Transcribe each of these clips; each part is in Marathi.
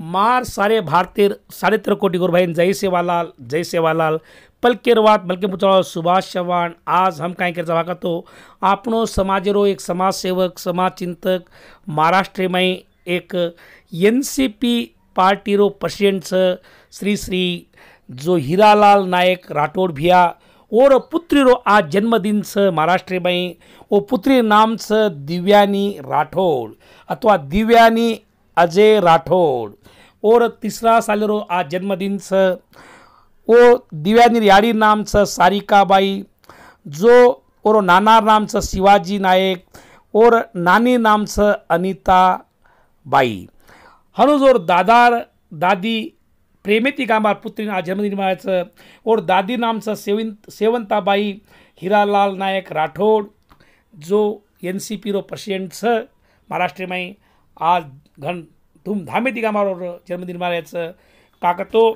मार सारे भारतीय साडे तेरा कोटी गुरुभाईन जय सेवालाल जय सेवालाल पलकेरवात रवात मलके सुभाष चव्हाण आज हम काय करायचा भाग तो आपणो समाजेरो एक समाजसेवक समाजचिंतक महाराष्ट्रमय एक एन सी पी पार्टीरो प्रेसिडेंट श्री श्री जो हिरालाल नायक राठोड भिया और पुत्री रो आज जन्मदिन छ महाराष्ट्र में ओ पुत्री नाम छ दिव्यानी राठोड अथवा दिव्यानी अजय राठौड़ और तीसरा रो आज जन्मदिन से ओ दिव्यानी रियाड़ी नाम स सारिका बाई जो और नाना नाम से शिवाजी नायक और नानी नाम स अनिता बाई हनुज और दादार दादी प्रेमेती कामार पुत्री आज जन्मदिन मनायाचं और दादी नाम से सेवन सेवंताबाई हिरालाल नायक राठौड़ जो एन सी पी रो प्रेसिडेंट महाराष्ट्र में आज घन धूमधामे ती कामावर जन्मदिन मारायचं तो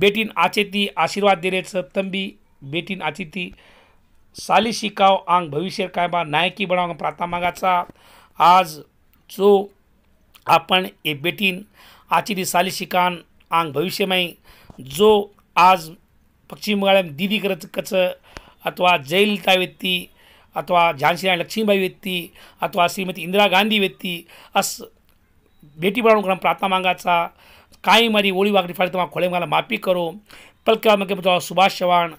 बेटीन आचेती आशीर्वाद देण्याचं तंबी बेटीन आचेती साली शिकाव आंग भविष्य बा नायकी बनाव प्रार्थना मागाचा आज जो आपण ए बेटीन आचेती साली शिकान आंग भविष्यमय जो आज पश्चिम बंगाल दिदी करच कच अथवा जैल व्यक्ती झांसी राणी लक्ष्मीबाई व्यक्ती अथवा श्रीमती इंदिरा गांधी व्यक्ती अस बेटी बढाओ क्रम प्रार्थना मागाचा काही मारी ओळी वागडी फाळी तुम्हाला खोळेमाला मला माफी करो पलक्या मग सुभाष चव्हाण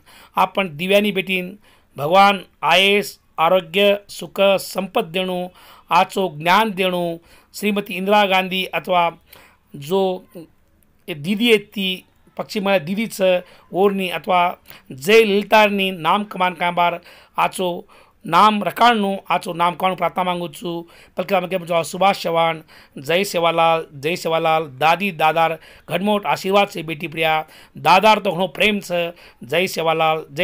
आपण दिव्यानी भेटीन भगवान आयस आरोग्य सुख संपत देणू आचो ज्ञान देणू श्रीमती इंदिरा गांधी अथवा जो दीदी आहेत ती पश्चिमा दिदीचं ओरणी अथवा जय लिलतारणी नाम कमान कांबार आचो नाम रखाणू आचो कोण प्रार्थना मागू चु पण कि सुभाष चव्हाण जय सेवालाल जय सेवालाल दादी दादार घडमोट आशीर्वाद बेटी प्रिया दादार तो घण प्रेम सय सेवालाल